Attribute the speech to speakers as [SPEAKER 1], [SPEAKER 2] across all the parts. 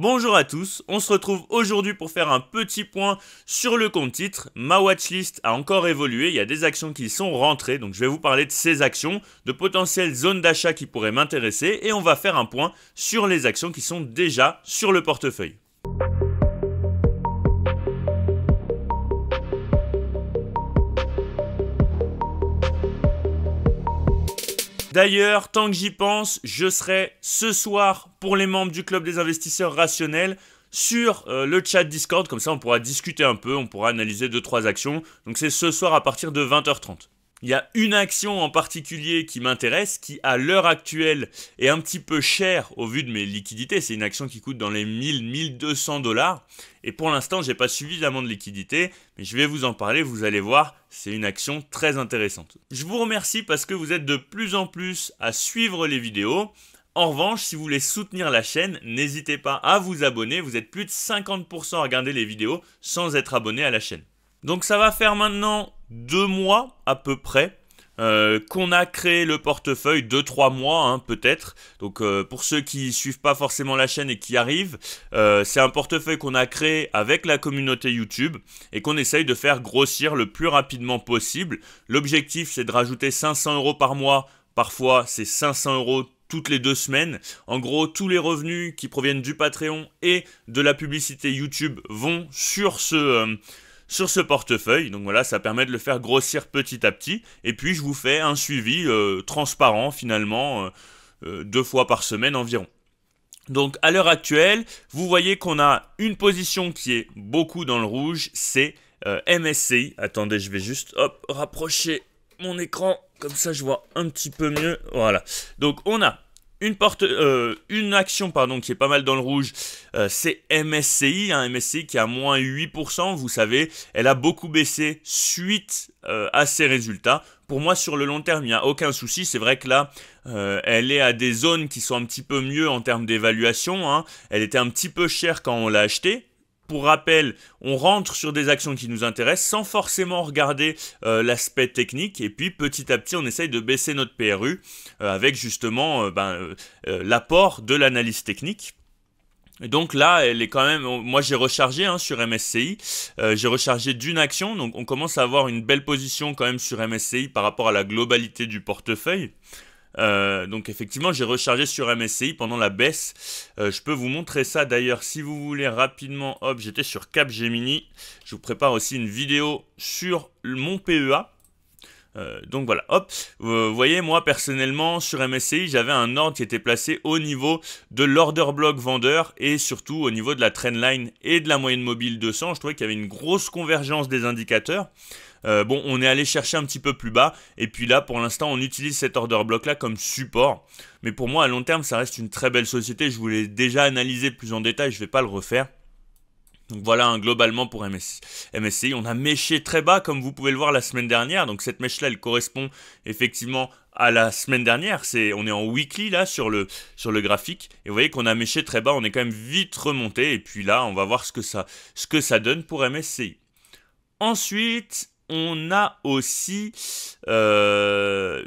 [SPEAKER 1] Bonjour à tous, on se retrouve aujourd'hui pour faire un petit point sur le compte titre. Ma watchlist a encore évolué, il y a des actions qui sont rentrées, donc je vais vous parler de ces actions, de potentielles zones d'achat qui pourraient m'intéresser, et on va faire un point sur les actions qui sont déjà sur le portefeuille. D'ailleurs, tant que j'y pense, je serai ce soir pour les membres du club des investisseurs rationnels sur euh, le chat Discord, comme ça on pourra discuter un peu, on pourra analyser 2-3 actions. Donc c'est ce soir à partir de 20h30 il y a une action en particulier qui m'intéresse, qui à l'heure actuelle est un petit peu chère au vu de mes liquidités. C'est une action qui coûte dans les 1000-1200 dollars. Et pour l'instant, je n'ai pas suffisamment de liquidités, mais je vais vous en parler, vous allez voir, c'est une action très intéressante. Je vous remercie parce que vous êtes de plus en plus à suivre les vidéos. En revanche, si vous voulez soutenir la chaîne, n'hésitez pas à vous abonner. Vous êtes plus de 50% à regarder les vidéos sans être abonné à la chaîne. Donc ça va faire maintenant deux mois à peu près euh, qu'on a créé le portefeuille, Deux trois mois hein, peut-être. Donc euh, pour ceux qui suivent pas forcément la chaîne et qui arrivent, euh, c'est un portefeuille qu'on a créé avec la communauté YouTube et qu'on essaye de faire grossir le plus rapidement possible. L'objectif c'est de rajouter 500 euros par mois, parfois c'est 500 euros toutes les deux semaines. En gros, tous les revenus qui proviennent du Patreon et de la publicité YouTube vont sur ce sur ce portefeuille. Donc voilà, ça permet de le faire grossir petit à petit. Et puis je vous fais un suivi euh, transparent finalement euh, euh, deux fois par semaine environ. Donc à l'heure actuelle, vous voyez qu'on a une position qui est beaucoup dans le rouge, c'est MSCI. Attendez, je vais juste rapprocher mon écran, comme ça je vois un petit peu mieux. Voilà. Donc on a une, porte, euh, une action pardon, qui est pas mal dans le rouge, euh, c'est MSCI, un hein, MSCI qui a moins 8%, vous savez, elle a beaucoup baissé suite euh, à ses résultats. Pour moi, sur le long terme, il n'y a aucun souci. C'est vrai que là, elle est à des zones qui sont un petit peu mieux en termes d'évaluation. Hein. Elle était un petit peu chère quand on l'a achetée, pour rappel, on rentre sur des actions qui nous intéressent sans forcément regarder euh, l'aspect technique. Et puis petit à petit, on essaye de baisser notre PRU euh, avec justement euh, ben, l'apport de l'analyse technique. donc là, elle est quand même. Moi, j'ai rechargé hein, sur MSCI. j'ai rechargé d'une action. Donc, on commence à avoir une belle position quand même sur MSCI par rapport à la globalité du portefeuille. Euh, donc effectivement, j'ai rechargé sur MSCI pendant la baisse. Euh, je peux vous montrer ça d'ailleurs si vous voulez rapidement. Hop, j'étais sur Capgemini. Je vous prépare aussi une vidéo sur mon PEA. Euh, donc voilà, hop, vous voyez moi personnellement sur MSCI j'avais un ordre qui était placé au niveau de l'order block vendeur et surtout au niveau de la trendline et de la moyenne mobile 200, je trouvais qu'il y avait une grosse convergence des indicateurs. Euh, bon, on est allé chercher un petit peu plus bas. Et puis là, pour l'instant, on utilise cet order block là comme support. Mais pour moi, à long terme, ça reste une très belle société. Je vous l'ai déjà analysé plus en détail. Je ne vais pas le refaire. Donc voilà hein, globalement pour MSCI. On a méché très bas comme vous pouvez le voir la semaine dernière. Donc cette mèche là elle correspond effectivement à la semaine dernière. C'est, on est en weekly là sur le, sur le graphique. Et vous voyez qu'on a méché très bas. On est quand même vite remonté. Et puis là on va voir ce que ça, ce que ça donne pour MSCI. Ensuite, on a aussi euh,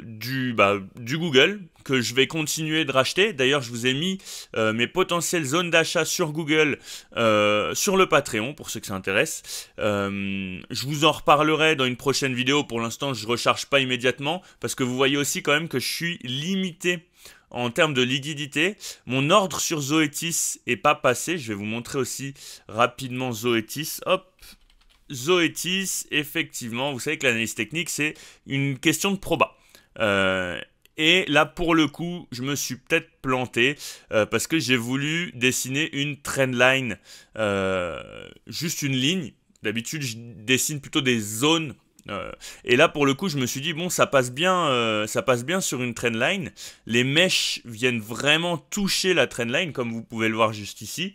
[SPEAKER 1] bah, du, Google que je vais continuer de racheter. D'ailleurs, je vous ai mis euh, mes potentielles zones d'achat sur Google euh, sur le Patreon pour ceux que ça intéresse. je vous en reparlerai dans une prochaine vidéo. Pour l'instant, je ne recharge pas immédiatement parce que vous voyez aussi quand même que je suis limité en termes de liquidité. Mon ordre sur Zoetis est pas passé. Je vais vous montrer aussi rapidement Zoetis. Hop, Zoetis, effectivement, vous savez que l'analyse technique, c'est une question de proba. Euh, et là, pour le coup, je me suis peut-être planté euh, parce que j'ai voulu dessiner une trendline, euh, juste une ligne. D'habitude, je dessine plutôt des zones. Euh, et là, pour le coup, je me suis dit bon, ça passe bien, ça passe bien sur une trendline. Les mèches viennent vraiment toucher la trendline, comme vous pouvez le voir juste ici.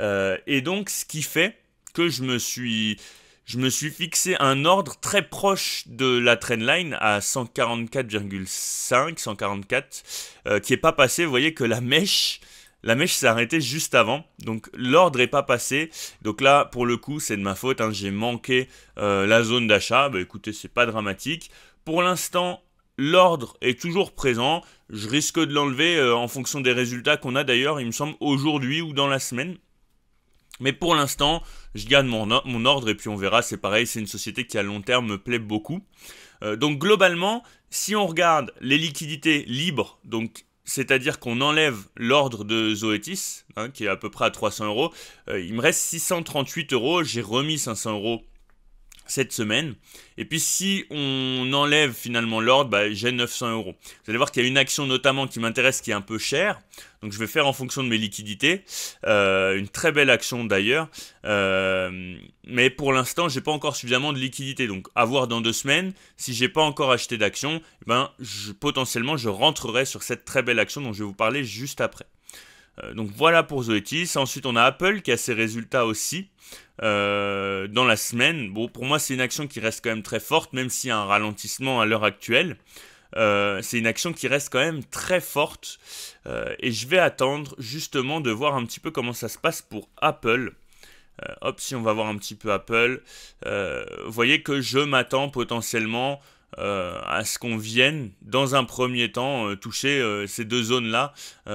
[SPEAKER 1] et donc, ce qui fait que je me suis je me suis fixé un ordre très proche de la trendline à 144,5, 144, euh, qui n'est pas passé. Vous voyez que la mèche, la mèche s'est arrêtée juste avant, donc l'ordre n'est pas passé. Donc là, pour le coup, c'est de ma faute, hein. j'ai manqué euh, la zone d'achat. Bah écoutez, c'est pas dramatique. Pour l'instant, l'ordre est toujours présent. Je risque de l'enlever euh, en fonction des résultats qu'on a d'ailleurs, il me semble, aujourd'hui ou dans la semaine. Mais pour l'instant, je garde mon, ordre et puis on verra, c'est pareil, c'est une société qui à long terme me plaît beaucoup. Euh, donc globalement, si on regarde les liquidités libres, donc c'est-à-dire qu'on enlève l'ordre de Zoetis, hein, qui est à peu près à 300 euros, euh, il me reste 638 euros, j'ai remis 500 euros cette semaine. Et puis si on enlève finalement l'ordre, bah, j'ai 900 euros. Vous allez voir qu'il y a une action notamment qui m'intéresse qui est un peu chère. Donc je vais faire en fonction de mes liquidités. Euh, une très belle action d'ailleurs. Euh, mais pour l'instant, je n'ai pas encore suffisamment de liquidités. Donc à voir dans deux semaines. Si j'ai pas encore acheté d'action, eh ben, potentiellement je rentrerai sur cette très belle action dont je vais vous parler juste après. Euh, donc voilà pour Zoetis. Ensuite, on a Apple qui a ses résultats aussi euh, dans la semaine. Bon, pour moi, c'est une action qui reste quand même très forte, même s'il y a un ralentissement à l'heure actuelle. Euh, c'est une action qui reste quand même très forte. et je vais attendre justement de voir un petit peu comment ça se passe pour Apple. hop, si on va voir un petit peu Apple, vous voyez que je m'attends potentiellement euh, à ce qu'on vienne, dans un premier temps, euh, toucher euh, ces deux zones-là. Il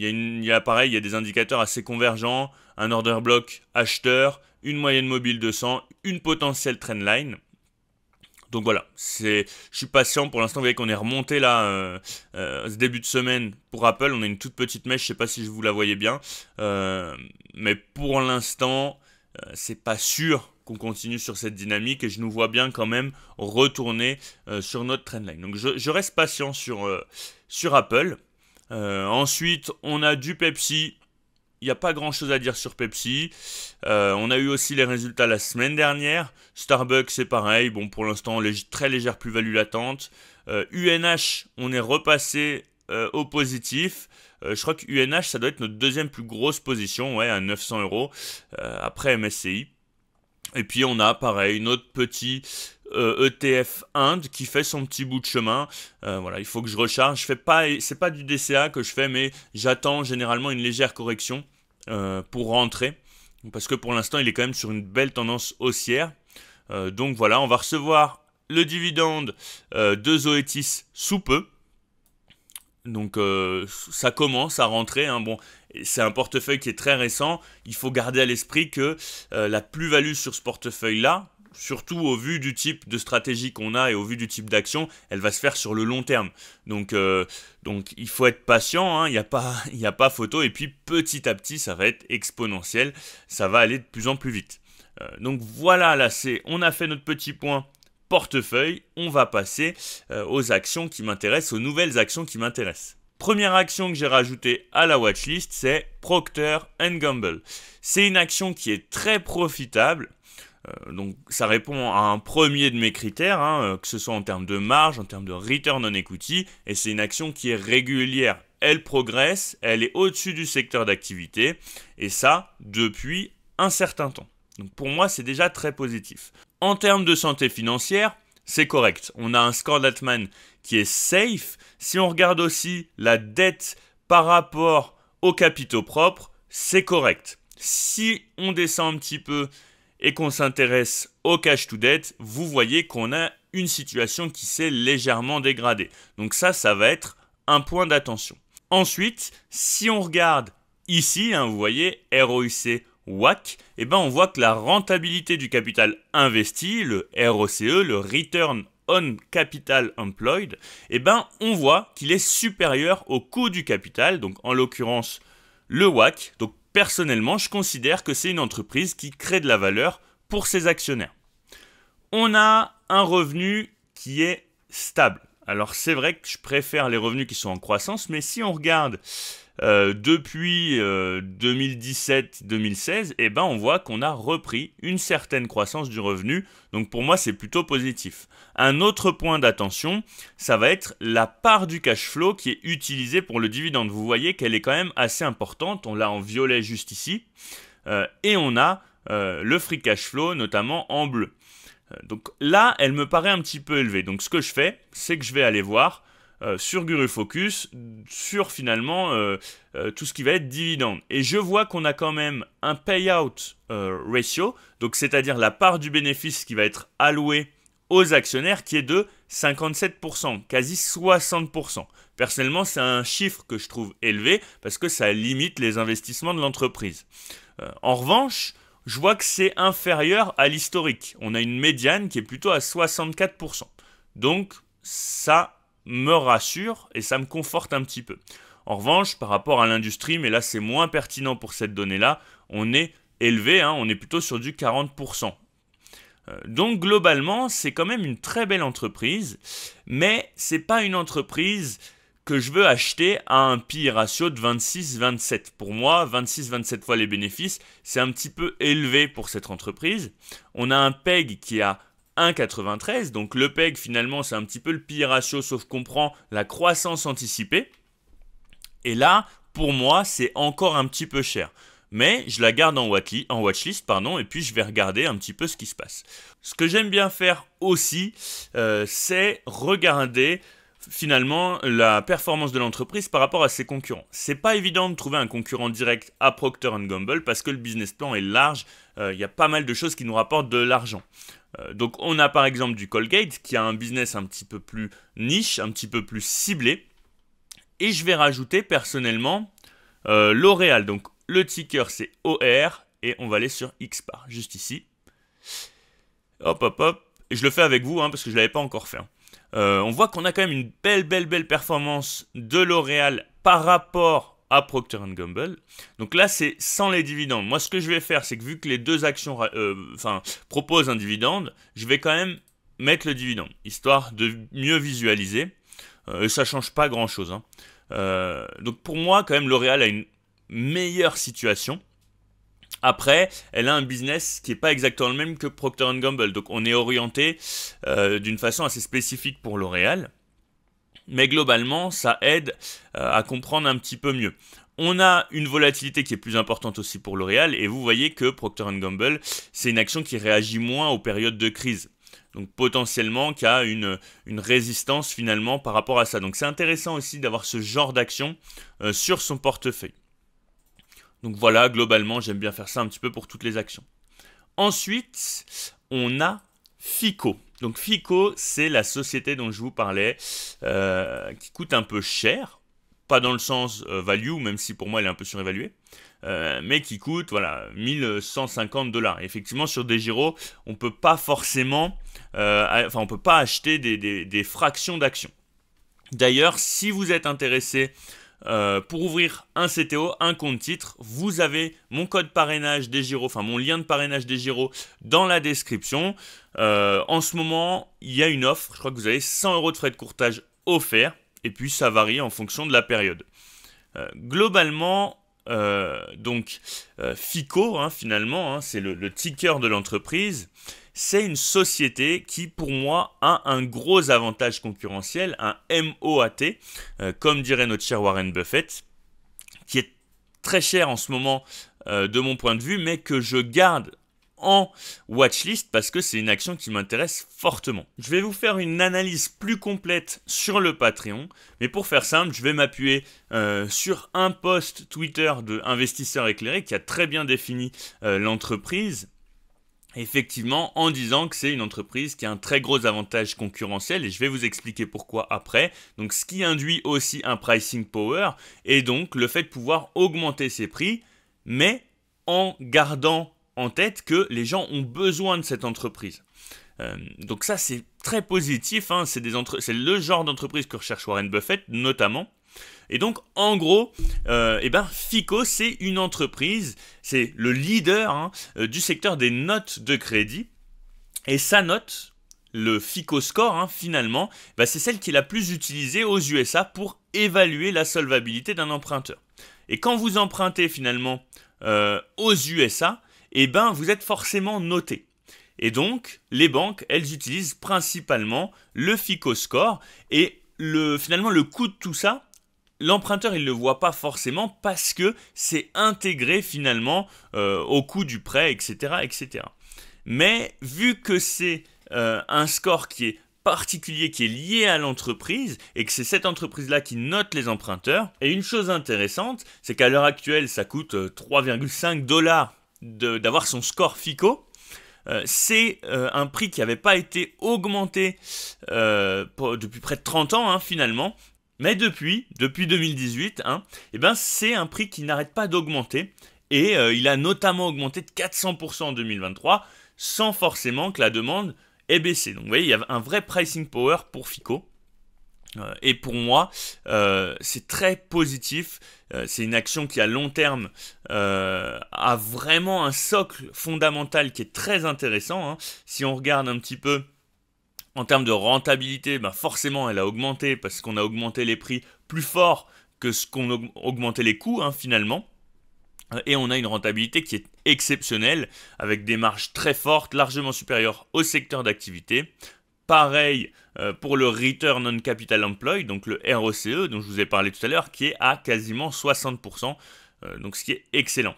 [SPEAKER 1] y, a une, y pareil, il y a des indicateurs assez convergents, un order block acheteur, une moyenne mobile 200, une potentielle trendline. Donc voilà, c'est je suis patient pour l'instant. Vous voyez qu'on est remonté là ce début de semaine pour Apple. On a une toute petite mèche, je sais pas si je vous la voyez bien. mais pour l'instant, c'est pas sûr qu'on continue sur cette dynamique et je nous vois bien quand même retourner euh, sur notre trendline. Donc je, reste patient sur, euh, sur Apple. Euh, ensuite, on a du Pepsi. Il n'y a pas grand chose à dire sur Pepsi. on a eu aussi les résultats la semaine dernière. Starbucks, c'est pareil. Bon, pour l'instant, très légère plus-value latente. UNH, on est repassé au positif. je crois que UNH, ça doit être notre deuxième plus grosse position, ouais, à 900 euros, après MSCI. Et puis on a pareil notre petit ETF euh, e Inde qui fait son petit bout de chemin. Euh, voilà, il faut que je recharge. Je fais pas, c'est pas du DCA que je fais, mais j'attends généralement une légère correction euh, pour rentrer parce que pour l'instant il est quand même sur une belle tendance haussière. donc voilà, on va recevoir le dividende de Zoetis sous peu. Donc ça commence à rentrer. Hein. Bon, c'est un portefeuille qui est très récent. Il faut garder à l'esprit que euh, la plus-value sur ce portefeuille-là, surtout au vu du type de stratégie qu'on a et au vu du type d'action, elle va se faire sur le long terme. Donc, euh, donc il faut être patient, hein. il n'y a, pas, a pas photo. Et puis petit à petit, ça va être exponentiel, ça va aller de plus en plus vite. Euh, donc voilà, là, c'est, on a fait notre petit point portefeuille. On va passer aux actions qui m'intéressent, aux nouvelles actions qui m'intéressent. Première action que j'ai rajoutée à la watchlist, c'est Procter Gamble. C'est une action qui est très profitable. Euh, donc ça répond à un premier de mes critères, hein, euh, que ce soit en termes de marge, en termes de return on equity, et c'est une action qui est régulière. Elle progresse, elle est au-dessus du secteur d'activité, et ça depuis un certain temps. Donc pour moi c'est déjà très positif. En termes de santé financière, c'est correct. On a un score d'Atman qui est safe. Si on regarde aussi la dette par rapport aux capitaux propres, c'est correct. Si on descend un petit peu et qu'on s'intéresse au cash to debt, vous voyez qu'on a une situation qui s'est légèrement dégradée. Donc ça, ça va être un point d'attention. Ensuite, si on regarde ici, hein, vous voyez ROIC WAC, eh ben on voit que la rentabilité du capital investi, le ROCE, le Return on capital employed, eh ben, on voit qu'il est supérieur au coût du capital, donc en l'occurrence le WAC. Donc personnellement, je considère que c'est une entreprise qui crée de la valeur pour ses actionnaires. On a un revenu qui est stable. Alors c'est vrai que je préfère les revenus qui sont en croissance, mais si on regarde euh, depuis 2017-2016, euh, eh ben on voit qu'on a repris une certaine croissance du revenu. Donc pour moi, c'est plutôt positif. Un autre point d'attention, ça va être la part du cash flow qui est utilisée pour le dividende. Vous voyez qu'elle est quand même assez importante. On l'a en violet juste ici. Euh, et on a le free cash flow, notamment en bleu. Donc là, elle me paraît un petit peu élevée. Donc ce que je fais, c'est que je vais aller voir euh, sur Guru Focus, sur finalement euh, euh, tout ce qui va être dividende. Et je vois qu'on a quand même un payout ratio, donc c'est-à-dire la part du bénéfice qui va être allouée aux actionnaires qui est de 57%, quasi 60%. Personnellement, c'est un chiffre que je trouve élevé parce que ça limite les investissements de l'entreprise. en revanche, je vois que c'est inférieur à l'historique. On a une médiane qui est plutôt à 64%. Donc ça, me rassure et ça me conforte un petit peu. En revanche, par rapport à l'industrie, mais là c'est moins pertinent pour cette donnée-là, on est élevé, hein, on est plutôt sur du 40%. Euh, donc globalement, c'est quand même une très belle entreprise, mais c'est pas une entreprise que je veux acheter à un PI ratio de 26-27. Pour moi, 26-27 fois les bénéfices, c'est un petit peu élevé pour cette entreprise. On a un PEG qui a 1,93. Donc le PEG finalement c'est un petit peu le pire ratio sauf qu'on prend la croissance anticipée. Et là, pour moi, c'est encore un petit peu cher. Mais je la garde en, watchlist, en pardon, et puis je vais regarder un petit peu ce qui se passe. Ce que j'aime bien faire aussi, euh, c'est regarder finalement la performance de l'entreprise par rapport à ses concurrents. C'est pas évident de trouver un concurrent direct à Procter Gamble parce que le business plan est large, euh, il y a pas mal de choses qui nous rapportent de l'argent. Euh, donc on a par exemple du Colgate qui a un business un petit peu plus niche, un petit peu plus ciblé. Et je vais rajouter personnellement euh, L'Oréal. Donc le ticker c'est OR et on va aller sur XPAR, juste ici. Hop hop hop. Je le fais avec vous hein, parce que je ne l'avais pas encore fait. Hein. Euh, on voit qu'on a quand même une belle, belle, belle performance de L'Oréal par rapport à Procter Gamble. Donc là, c'est sans les dividendes. Moi, ce que je vais faire, c'est que vu que les deux actions euh, proposent un dividende, je vais quand même mettre le dividende, histoire de mieux visualiser. Euh, et ça change pas grand-chose. Hein. donc pour moi, quand même, L'Oréal a une meilleure situation. Après, elle a un business qui n'est pas exactement le même que Procter Gamble. Donc on est orienté euh, d'une façon assez spécifique pour L'Oréal. Mais globalement, ça aide euh, à comprendre un petit peu mieux. On a une volatilité qui est plus importante aussi pour L'Oréal et vous voyez que Procter Gamble, c'est une action qui réagit moins aux périodes de crise. Donc potentiellement qui a une, résistance finalement par rapport à ça. Donc c'est intéressant aussi d'avoir ce genre d'action euh, sur son portefeuille. Donc voilà, globalement, j'aime bien faire ça un petit peu pour toutes les actions. Ensuite, on a FICO. Donc FICO, c'est la société dont je vous parlais, euh, qui coûte un peu cher, pas dans le sens euh, value, même si pour moi elle est un peu surévaluée, euh, mais qui coûte voilà 1150 dollars. Effectivement, sur des gyros, on peut pas forcément, enfin on peut pas acheter des, des fractions d'actions. D'ailleurs, si vous êtes intéressé euh, pour ouvrir un CTO, un compte titre, vous avez mon code parrainage des Giro, enfin mon lien de parrainage des Giro dans la description. Euh, en ce moment, il y a une offre, je crois que vous avez 100 euros de frais de courtage offerts, et puis ça varie en fonction de la période. Euh, globalement, donc FICO, hein, finalement, hein, c'est le, le ticker de l'entreprise c'est une société qui, pour moi, a un gros avantage concurrentiel, un MOAT, euh, comme dirait notre cher Warren Buffett, qui est très cher en ce moment euh, de mon point de vue, mais que je garde en watchlist parce que c'est une action qui m'intéresse fortement. Je vais vous faire une analyse plus complète sur le Patreon, mais pour faire simple, je vais m'appuyer euh, sur un post Twitter de investisseur éclairé qui a très bien défini l'entreprise effectivement en disant que c'est une entreprise qui a un très gros avantage concurrentiel et je vais vous expliquer pourquoi après. Donc ce qui induit aussi un pricing power et donc le fait de pouvoir augmenter ses prix mais en gardant en tête que les gens ont besoin de cette entreprise. Euh, donc ça c'est très positif, hein. c'est le genre d'entreprise que recherche Warren Buffett notamment. Et donc, en gros, euh, eh ben, FICO, c'est une entreprise, c'est le leader hein, euh, du secteur des notes de crédit. Et sa note, le FICO score, hein, finalement, bah, c'est celle qui est la plus utilisée aux USA pour évaluer la solvabilité d'un emprunteur. Et quand vous empruntez finalement euh, aux USA, eh ben, vous êtes forcément noté. Et donc, les banques, elles utilisent principalement le FICO score. Et le, finalement, le coût de tout ça, l'emprunteur il ne le voit pas forcément parce que c'est intégré finalement euh, au coût du prêt, etc. etc. Mais vu que c'est euh, un score qui est particulier qui est lié à l'entreprise et que c'est cette entreprise-là qui note les emprunteurs. Et une chose intéressante, c'est qu'à l'heure actuelle, ça coûte 3,5 euh, dollars d'avoir son score FICO. c'est un prix qui n'avait pas été augmenté depuis près de 30 ans hein, finalement, mais depuis, depuis 2018, hein, eh ben c'est un prix qui n'arrête pas d'augmenter et euh, il a notamment augmenté de 400% en 2023 sans forcément que la demande ait baissé. Donc vous voyez, il y a un vrai pricing power pour FICO. Euh, et pour moi, euh, c'est très positif. c'est une action qui à long terme a vraiment un socle fondamental qui est très intéressant. Hein. Si on regarde un petit peu en termes de rentabilité, bah, forcément, elle a augmenté parce qu'on a augmenté les prix plus fort que ce qu'on augmentait les coûts hein, finalement. Et on a une rentabilité qui est exceptionnelle, avec des marges très fortes, largement supérieures au secteur d'activité. Pareil euh, pour le Return on Capital Employed, donc le ROCE dont je vous ai parlé tout à l'heure, qui est à quasiment 60%, euh, donc ce qui est excellent.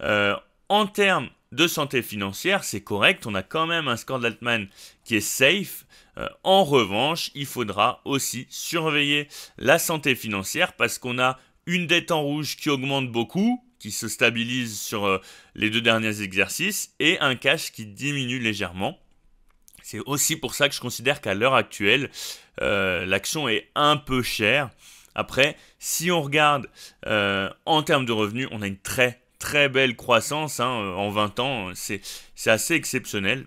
[SPEAKER 1] Euh, en termes de santé financière, c'est correct, on a quand même un score d'Altman qui est safe. Euh, en revanche, il faudra aussi surveiller la santé financière parce qu'on a une dette en rouge qui augmente beaucoup, qui se stabilise sur euh, les deux derniers exercices, et un cash qui diminue légèrement. C'est aussi pour ça que je considère qu'à l'heure actuelle, euh, l'action est un peu chère. Après, si on regarde en termes de revenus, on a une très très belle croissance hein, euh, en 20 ans, euh, c'est assez exceptionnel.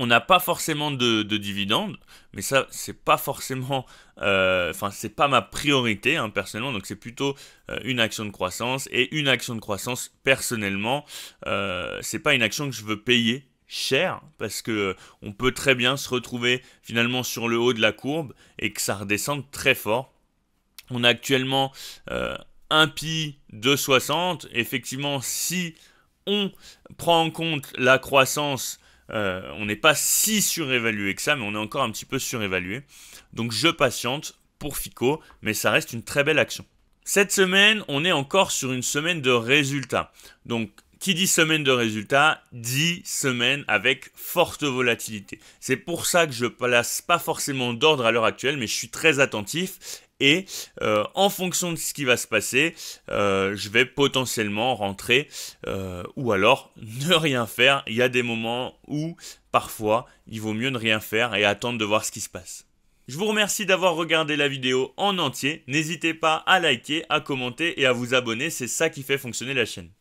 [SPEAKER 1] On n'a pas forcément de, dividendes, mais ça, c'est pas forcément, euh, enfin, c'est pas ma priorité hein, personnellement, donc c'est plutôt une action de croissance. Et une action de croissance, personnellement, c'est pas une action que je veux payer cher parce que on peut très bien se retrouver finalement sur le haut de la courbe et que ça redescende très fort. On a actuellement pi de 60. Effectivement, si on prend en compte la croissance, euh, on n'est pas si surévalué que ça, mais on est encore un petit peu surévalué. Donc je patiente pour Fico, mais ça reste une très belle action. Cette semaine, on est encore sur une semaine de résultats. Donc qui dit semaine de résultats dit semaine avec forte volatilité. C'est pour ça que je place pas forcément d'ordre à l'heure actuelle, mais je suis très attentif et euh, en fonction de ce qui va se passer, euh, je vais potentiellement rentrer euh, ou alors ne rien faire. Il y a des moments où parfois il vaut mieux ne rien faire et attendre de voir ce qui se passe. Je vous remercie d'avoir regardé la vidéo en entier. N'hésitez pas à liker, à commenter et à vous abonner, c'est ça qui fait fonctionner la chaîne.